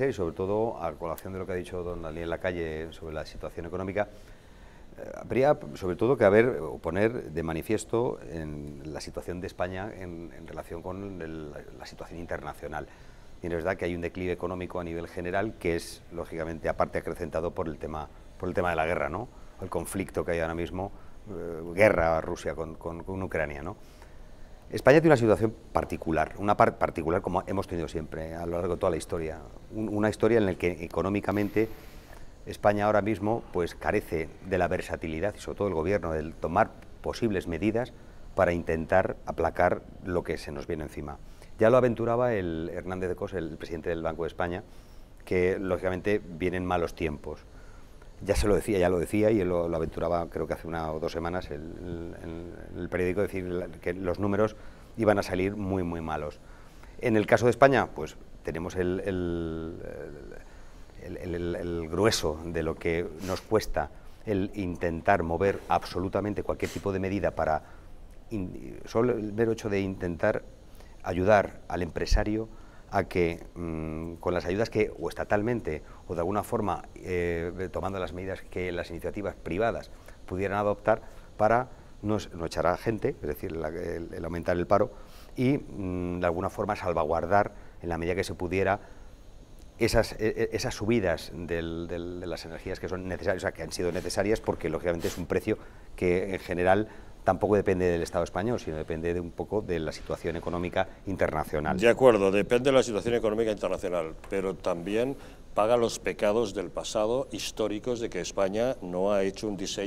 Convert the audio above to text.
y sobre todo a colación de lo que ha dicho don la calle sobre la situación económica, eh, habría sobre todo que haber poner de manifiesto en la situación de España en, relación con la situación internacional. Y es verdad que hay un declive económico a nivel general que es, lógicamente, aparte acrecentado por el tema, por el tema de la guerra, ¿no? el conflicto que hay ahora mismo, eh, guerra Rusia con, con Ucrania. ¿no? España tiene una situación particular, una parte particular como hemos tenido siempre a lo largo de toda la historia. una historia en la que económicamente España ahora mismo pues, carece de la versatilidad y sobre todo el gobierno del tomar posibles medidas para intentar aplacar lo que se nos viene encima. Ya lo aventuraba el Hernández de Cos, el presidente del Banco de España, que lógicamente vienen malos tiempos ya se lo decía, ya lo decía, y él lo, aventuraba creo que hace una o dos semanas el, el, periódico, decir que los números iban a salir muy, muy malos. En el caso de España, pues tenemos el, grueso de lo que nos cuesta el intentar mover absolutamente cualquier tipo de medida para, solo el mero hecho de intentar ayudar al empresario a que mm, con las ayudas que o estatalmente o de alguna forma eh, tomando las medidas que las iniciativas privadas pudieran adoptar para no, echar a gente, es decir, el, aumentar el paro y mm, de alguna forma salvaguardar en la medida que se pudiera esas, e, e, esas, subidas de las energías que son necesarias, o sea, que han sido necesarias porque lógicamente es un precio que en general tampoco depende del Estado español, sino depende de un poco de la situación económica internacional. De acuerdo, depende de la situación económica internacional, pero también paga los pecados del pasado históricos de que España no ha hecho un diseño